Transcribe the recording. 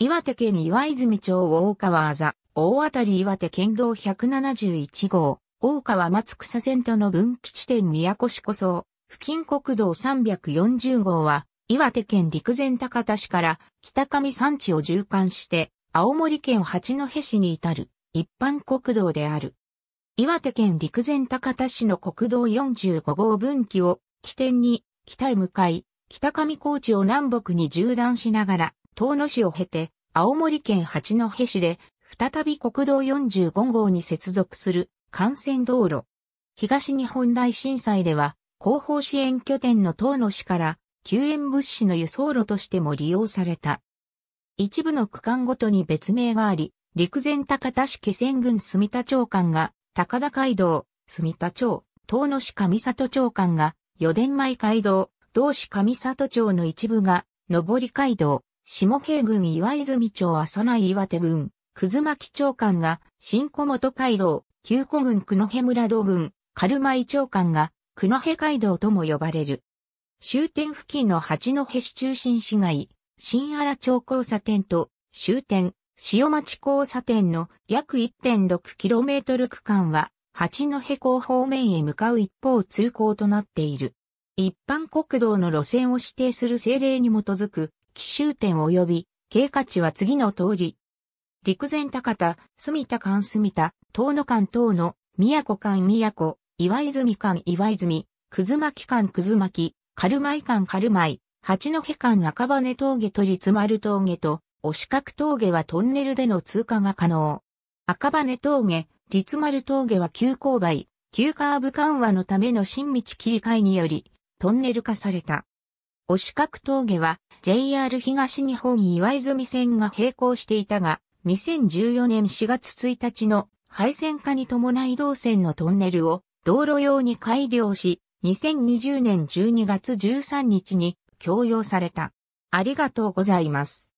岩手県岩泉町大川あざ、大当たり岩手県道171号、大川松草線との分岐地点宮古市こそ、付近国道340号は、岩手県陸前高田市から北上山地を縦貫して、青森県八戸市に至る一般国道である。岩手県陸前高田市の国道45号分岐を起点に北へ向かい、北上高地を南北に縦断しながら遠野市を経て、青森県八戸市で、再び国道45号に接続する幹線道路。東日本大震災では、後方支援拠点の遠野市から救援物資の輸送路としても利用された。一部の区間ごとに別名があり、陸前高田市気仙郡住田町間が高田街道、住田町、遠野市上里町間が、四田前街道、同市上里町の一部が、上り街道、下平郡岩泉町浅内岩手郡、葛巻町間が、新小本街道、旧古郡久野辺村道郡、軽米町間が、久野辺街道とも呼ばれる。終点付近の八戸市中心市街、新荒町交差点と、終点、塩町交差点の約 1.6km 区間は、八戸港方面へ向かう一方通行となっている。一般国道の路線を指定する政令に基づく奇襲点及び、経過値は次の通り。陸前高田、住田間住田、遠野間遠野、宮古間宮古、岩泉間岩泉、くず巻間くず巻、カルマイ間カルマイ、八戸間赤羽峠と立丸峠と、お四角峠はトンネルでの通過が可能。赤羽峠、立丸峠は急勾配、急カーブ緩和のための新道切り替えにより、トンネル化された。押角峠は JR 東日本岩泉線が並行していたが、2014年4月1日の廃線化に伴い動線のトンネルを道路用に改良し、2020年12月13日に供用された。ありがとうございます。